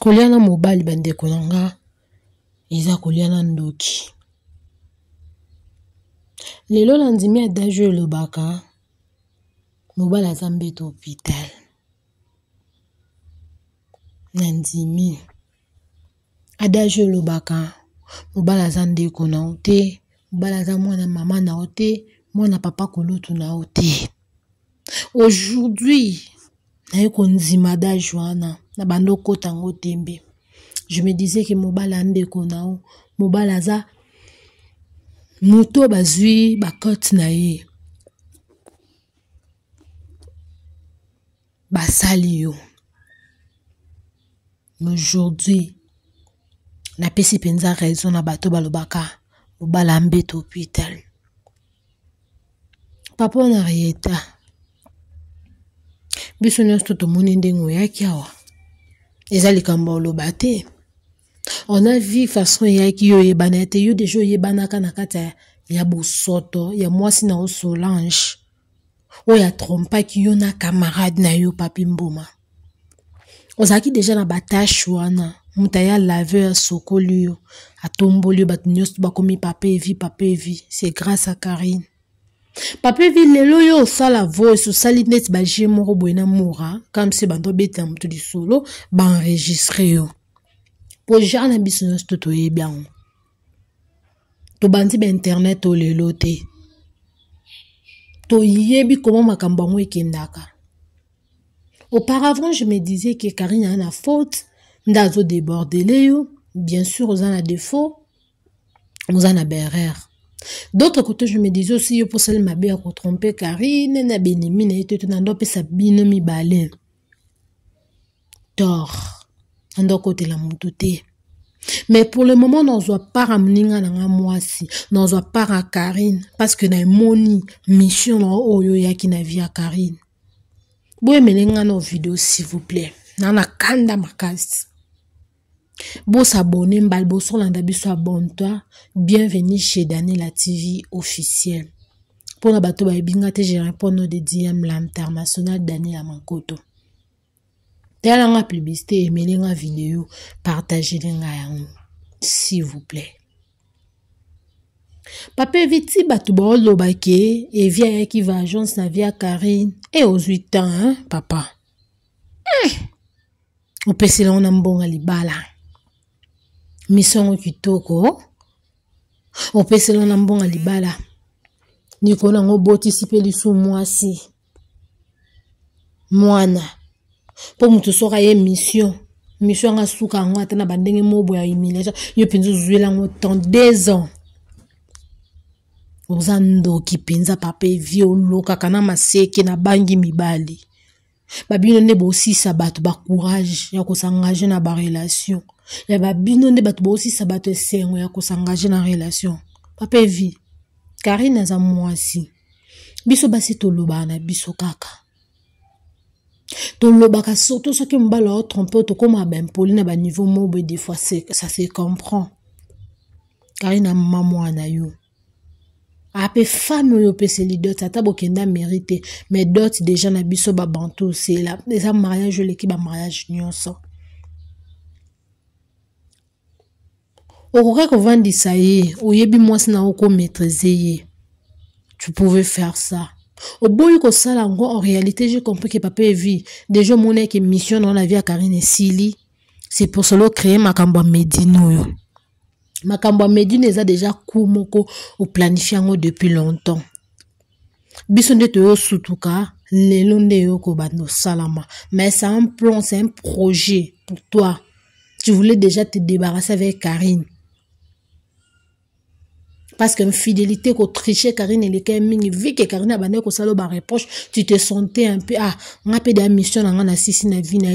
kolia na mobali bandeko na nga eza kolia na ndoki lelo na ndimi ya dajo elobaka mobali aza mbeto hopital na ndimi adage elobaka mobali aza ndeko na yo te mobali aza mwana mama na yo te mwana papa kolutu na yo te aujourd'hui naye kondima dage wana na bando okota yango tembe je me disais ke mobali andeko na yo mobali aza moto bazwi bakote na ye basali yo aujourd'hui napesi mpenza raison na bato balobaka mobali ambeto hôpital papa na rieta biso nyonso tomoni ndenge oyaki awa eza likambo oloba te on a vu façon eyaki yo oyebana ete yo deja oyebanaka na kati ya bosoto ya mwasi na yo solange oyo atrompaki yo na camarade na yo papi mboma ozalaki deja na batashe wana moto aya laveur asokoli yo atomboli yo bato nyonso bakomi papa evi papa evi c'est grâce à karine papa evile lelo oyo osala voice osali neti baje moko boye na mora kamse bando obetela moto lisolo baenregistre yo po genre na biso nyonso to toyebi yango tobandi bainternet oyo lelo te toyebi koma makambo yango ekendaka auparavant je me disais ke karine aza na faute nde azodebordele yo bien sûr oza na défaut oza na berere D'autre côté, je me disais aussi, pour celle ma bien retrompé, Karine, na bénimine, n'est tout, nando, bine sa baler balé. Tort. Nando côté la montée Mais pour le moment, nous doit pas ramener à moi si, on pas à Karine, parce que na moni, mission, oyo ya qui na vie à Karine. Vous nos vidéos, s'il vous plaît. Nana kanda makasi. bosabone mbala bozolanda biso abontoir bienvenu chez danela tv officiel mpona bato bayebi nga te je répondre de dm la international danela mankoto tala nga publicité emeli nga video partagele nga yango s'il vous plaît papa evi ti bato baoloba ke evi ayaki vagence na vi ya karine e ozwi temps hein, papa eh, opesela ngo na mbonga libala misongo kitoko opesela na mbonga libala likolo yango obotisi mpe lisu mwasi mwana mpo motu soki aye mission mission yango asuka yango ata na bandenge mobo ya humiliation yo mpenza ozwela yango temps deux ans oza ndoki mpenza papa evie olokaka na maseke na bangi mibali babino nde bosisa bato bacourage ya kosengage na barelation ya babino nde bato baosisa bato esengo ya kosangaje na relation papa evi karine aza mwasi biso basi tolobaka na biso kaka tolobaka surtout soki mobali aotrompe o tokómaa baimpoli na baniveau moko boye des fois ça se comprend karine amama mwana yo ape femme oyo opeseli dot ata bokenda mairie te mais dot deja na biso babantu osela eza mariage oleki bamariage nyonso okoka kovandisa ye oyebi mwasi na okomaîtrise ye tu pouvais faire ça oboyi kosala yango en réalité j'ai compris que papa evi déjà omoni qui mission na la vie ya karine esili c'est pour cela créer makambo ya medine oyo makambo ya medine eza déjà ku moko oplanifie yango depuis longtemps biso nde toyosutuka lelo nde eyokobanda osalama mais c'est un plan c'est un projet pour toi tu voulais déjà te débarrasser avec karine parce que fidélité qu'au tricher Karine même mingi vu que Karine bané ko salo ba reproche tu te sentais un peu ah on a pas mission nga na sisi na vie na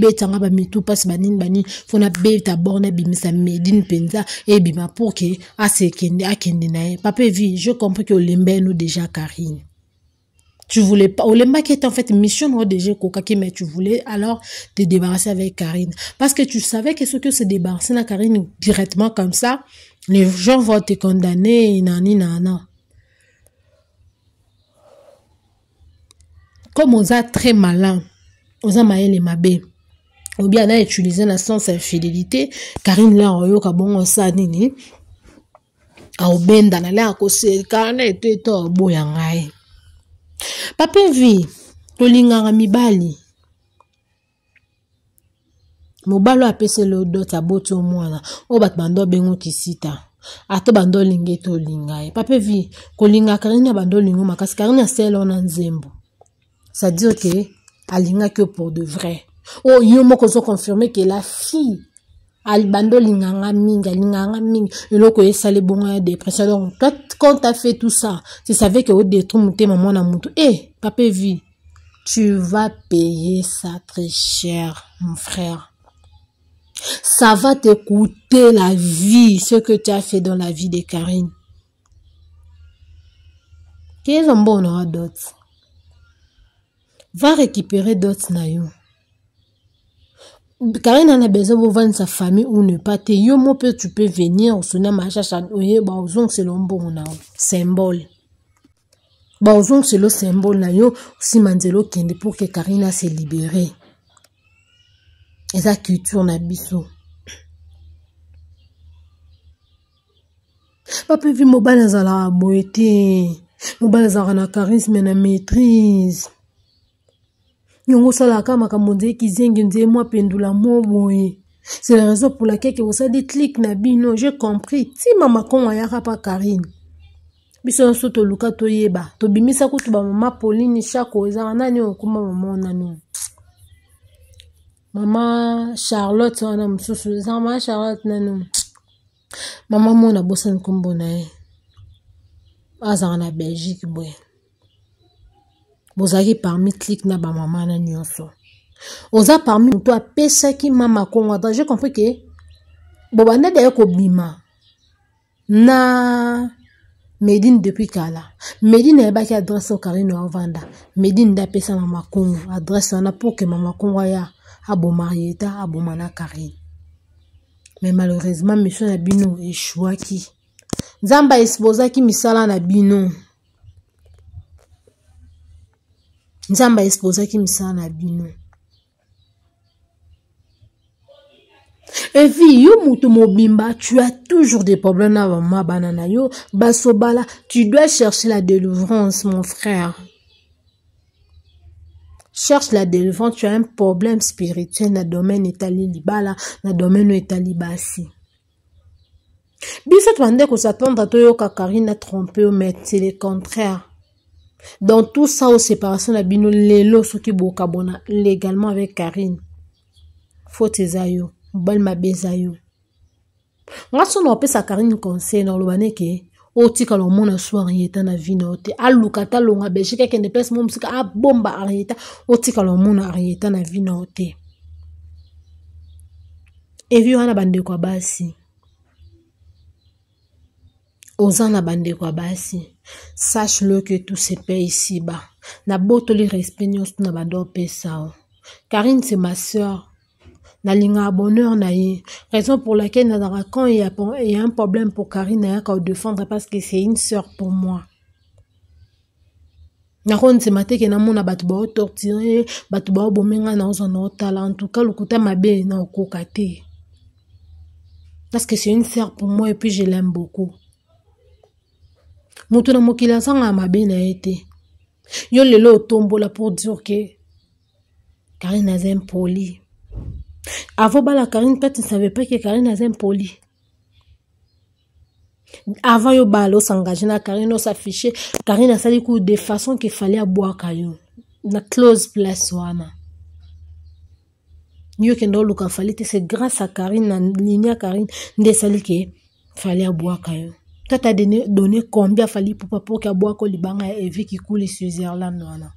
bête a a nga ba tout passe banini banini fona beta borne bimisa medine penza et bima ah, pour que ah, kende, akende ah, na ye papa vie je comprends que lembe nous déjà Karine tu voulais pas Olemba qui est en fait mission au oh, DG Kokaki mais tu voulais alors te débarrasser avec Karine parce que tu savais que ce que se débarrasser na Karine directement comme ça les gens vont te condamner, nani, nana. Comme on très malin, on a bé. Ou bien on a utilisé la sens infidélité, Karine l'a on bon ça, nini. eto boyangai. pape vi mobali oyo apeseli odoti aboti o mwana oyo bato bando abengo kisita ata bando olingi ete olinga ye pape vi kolinga karine ya bando olingo makasi karine asele wana nzembo c'est-à-dire ke alingaki o pour de vrai oyo yo moko ozoconfirme ke la fille bando olinganga mingi alinganga mingi eloko esali bongo ya dépression donc toi quand as fait tout ça tu savais que odétruire motema mwana motu e eh, pape vi tu vas payer ça très cher mon frère Ça va te coûter la vie, ce que tu as fait dans la vie de Karine. Quel est bon aura d'autres? Va récupérer d'autres naïons. Karine en a besoin pour vendre sa famille ou ne pas. Te yo mo peut tu peux venir au sona macha chan oye ba ozong c'est l'ombo na symbole. Ba ozong c'est le symbole na yo si manzelo kende pour que Karine a se libérer. eza culture na biso bapemvi mobali azalaka boye te mobali azalaka na charisme na maîtrise yango osalaka makambo nzeye kizenge nzeye mwa pendula mwa boye c'est la raison pour laquelle ke bosali tlik na bino j'ai compris ntima makongo ayaka mpa karine biso nyonso toluka toyeba tobimisa kutu bamama pauline shako ezaka nani oyo okóma mama onani oyo mama charlotte wana mosusu eza mama charlotte nano mama moko nabosani nkombo na ye azala na belgique boye bozalaki parmi clique na bamama na nyonso oza parmi moto apesaki mama kongo ata je compris ke bobandaki aye kobima na medine depuis kala medine ayebaki adresse okarine aovanda medine nde apesa mama kongo adresse wana mpo ke mama kongo aya abomaki ye ta aboma na carré me malheureusement miso na bino eshwaki nzambe aexposaki misala na bino nzambe aexposaki misala na bino efi yo moto mobimba tu as toujours des problèmes na bamwa bana na yo basobala tu dois chercher la délivrance mon frère cherche la délivrance tu as un problème spirituel na domaine etali libala na domaine oyo etali basi biso tobande kosatendre toyoka karine atrompe yo mais c'est le contraire dans tout ça o séparation na bino lelo soki bokabona légalement avec karine faute eza yo mobali mabe eza yo nga so na opesa karine conseil na oloba neke otikala omona so arieta na vi na yo te aluka ta longo abelgike akende place mo mosika abomba arieta otikala omona arieta na vi na yo te evi wana bandeko ya basi oza na bandeko ya basi sache le que tout se paie ici ba nabotoli respect nyonso na bando opesa o karine c'est ma sœur nalinga bonheur na raison pour laquelle nazalaka quand il y a un problème pour karine nayaka défendre parce que c'est une sœur pour moi nakondisema teke namona bato baotorture bato baobomenga naozana otala entouka lokuta mabe na okoka te parce que c'est une sœur pour moi et puis je l'aime beaucoup moto na mokila sanga mabe na ye te yo lelo tombola pour dire que karine aza impoli avant bala karine toi tu ne savais pas que karine aza impoli avant yo bala osengage na karine osafishe karine asali ku de façon ke fali abwaka yo na close place wana yo kende oluka fali te c'est grâce à karine na ligne ya karine nde esali ke fali abwaka yo tata adonné combien afali pupa mpo ke abwaka libanga ya evi kikuli switzerland wana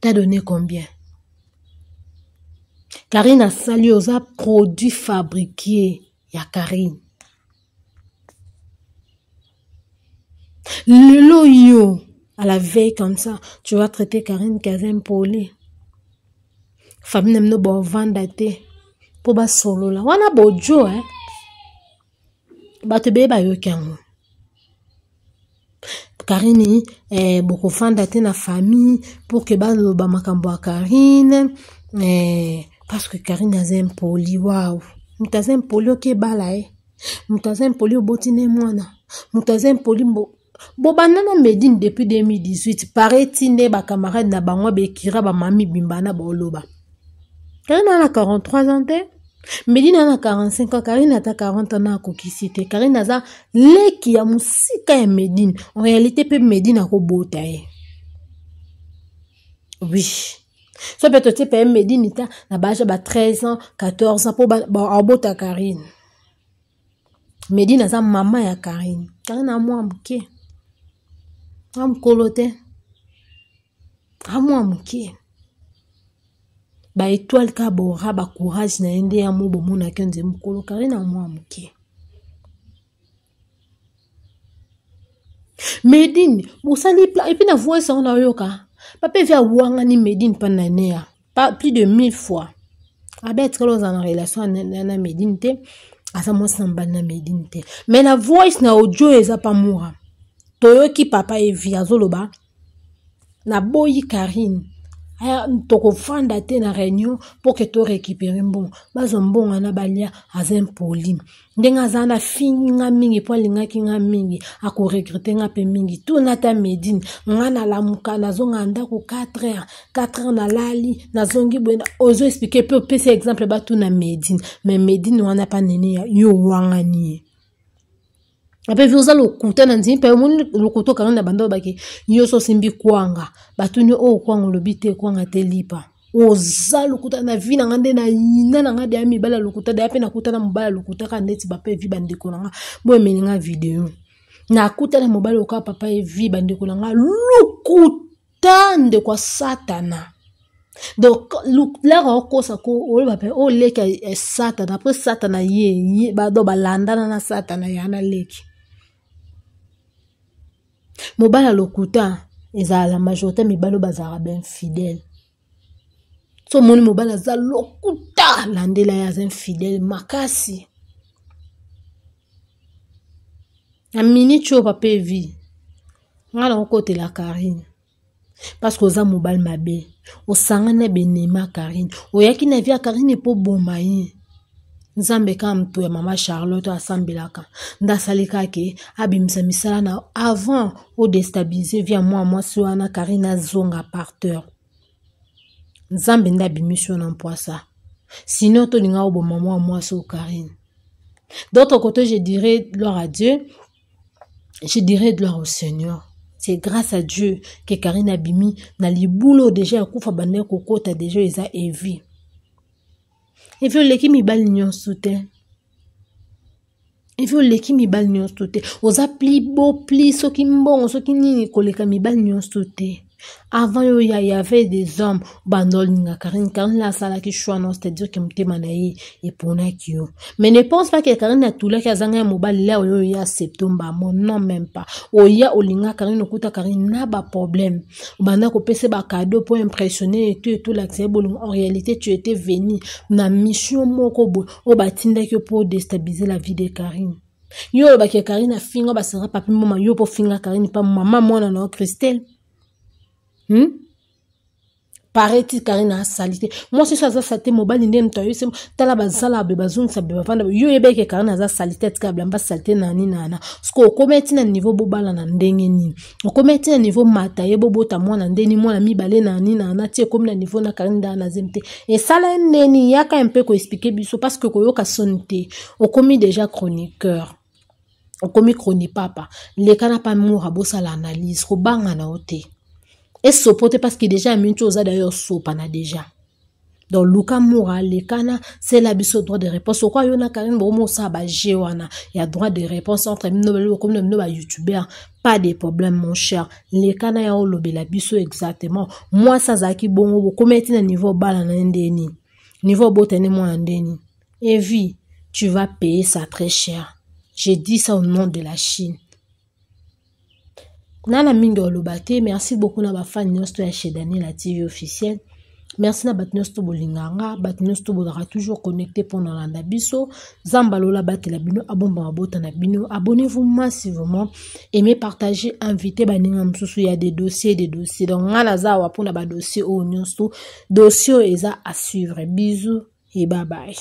tadonné combien karine asali yo oza produit fabriqué ya karine lelo yo à la veille comme ça tu vas traiter karine kazim poli famille na mino bovanda te mpo basolola wana bojo e eh? bato ebele bayoki yango karine eh, bokofanda te na famille mpo ke baloba makambo ya karine eh, parceke karine aza impoli wawu moto aza impoli okebala ye eh. moto aza impoli oboti ne mwana moto aza impoli bobanda na medine depuis 2018 pareti nde bacamarade na bango bekira bamami bimba na baoloba karine aza na 43 ans te medine aza na 45 ans karine ata 40 ans na akokisi te karine aza leki ya mosika ya medine en réalité mpe medine akobota ye eh. oui so mpe totiepa ye medini ta na baage ba 13 ans 14 ans mpo abota karine medine aza mama ya karine karine amwa moke a mokolo te amwa moke baetoile kaka bora bacourage na ye nde yamo bomonaki nze mokolo karine amwa moke medine bosali pla epuis na voice yango nayoka pape vi awanga ni medine mpa na ne ya plus de 1000 fois abetikala ozala na relation na medine te aza ah, mwasi na mobali na medine te me na voice na audio eza pamura toyoki papa evi azoloba naboyi karine tokofanda te na réunion mpo ke torécupere mbongo bazwa mbongo wana balia aza impoli ndenge aza na fingi nga mingi mpo alingaki nga mingi akoregrete nga mpe mingi tuna ata medine nga nalamuka nazonga ndako 4 heures 4 heures nalali nazongi boye ozo explike mpe opesa exemple batuna medine me medine wana mpa nene yo wangani ye apevi oza lokuta na nzimi mpe omoni lokuta okanga na bando bake nyonso osimbi kwanga batuni oyo oh, kwanga olobi te eh, kwanga te lipa oza lokuta na vi na nga nde na yina na nga deya mibali ya lokuta deya mpe nakuta na mobali ya lokuta kaka ndeti bape vi bandeko na nga bo emeninga video nakuta na mobali okaa papa evi bandeko na nga lokuta ndeko ya satana donc lere okosa ko oyeba mpe oleka satana apres satana ye bado balandana na satana ya na leki mobali ya lokuta ezalala majorité mibali oyo bazalaka bainfidèle so omoni mobali aza lokuta landela ye aza infidèle makasi na miniti oyo papa evi nga na kokotela karine parce que oza mobali mabe osangani na benema karine oyaki na vi ya karine mpo boma ye nzambe ka moto ya mama charlotte asambelaka nde asali kake abimisa misala na avant odestabilize via mwa mwasi wana karine azonga parteur nzambe nde abimisi yo na mpwasa sino tolinga oboma mwa mwasi o karine d'autre côté je dirai gloire à dieu je dirai gloire au seigneur c'est grâce à dieu ke karine abimi na libula déjà ya kufa bandeko kokɔta déjà eza evi evi oleki mibali nyonso te evi oleki mibali nyonso te oza pli bo pli soki mbongo soki nini koleka mibali nyonso te avant oyo ya yave des hommes bando olingaka karine karine asalaki choix non c'est-à-dire ke motema na ye eponaki yo mais ne pense pas ke karine atulaki azanga ya mobali la oyo oya septembre amo non même pas oya olinga karine okuta karine na baproblème obanda kopesa bakado mpo impressionne etu etolakisa ye bolingo en réalité tu étais venu na mission moko boye oyo batindaki yo mpo odestabilize la vie de karine yo olobaki ya karine afinga basera papi moma yo mpo finga karine mpa mama mwana na yo christelle hmm? pare ti kari na asali te mwasi so aza sali te mobali nde moto ayo tala bazala be bazongisa be bavanda yo yeba eke kari na aza sali te atika bilamba sali te na nini ana parceke okomi ati na niveau bobala na ndenge nini okomi ati na niveau mata ye bobota mwana ndeni mwana mibale na nini ana ti ekomi na niveau na kari nde ana zemi te esala ndeni yaka ye mpe koexplike biso parceke koyoka soni te okomi déjà chroniqueur okomi chroni papa leka na pamora bosala analyse kobangana yo te esopo te parceke deja ya mini ti oza dayo osopa na deja donc luka mora aleka na sela biso droit de réponse okua yo na karine bokomi osala baje wana ya droit de réponse entre bino balobi bokomi na bino bayoutubeur pas de problème mon cher leka na ya olobela biso exactement mwasi azalaki bongo bokomi eti na niveau obala na ye ndeni niveau obotani mwana ndeni evi tu vas payer ça très cher je dis ça au nom de la chine nana mingi Lobate, merci beaucoup na bafane fan nyonso ya chez Dani la TV officielle. Merci na bato nyonso bolinganga, bato nyonso tobolaka toujours connecté pour na landa biso. Zamba lola batela bino, abomba mabota na bino, abonnez-vous massivement, aimez, partagez, invitez baninga mosusu ya des dossiers, des dossiers. Donc ngala za wa pona ba dossier o nyonso, dossier eza à suivre. Bisous et bye bye.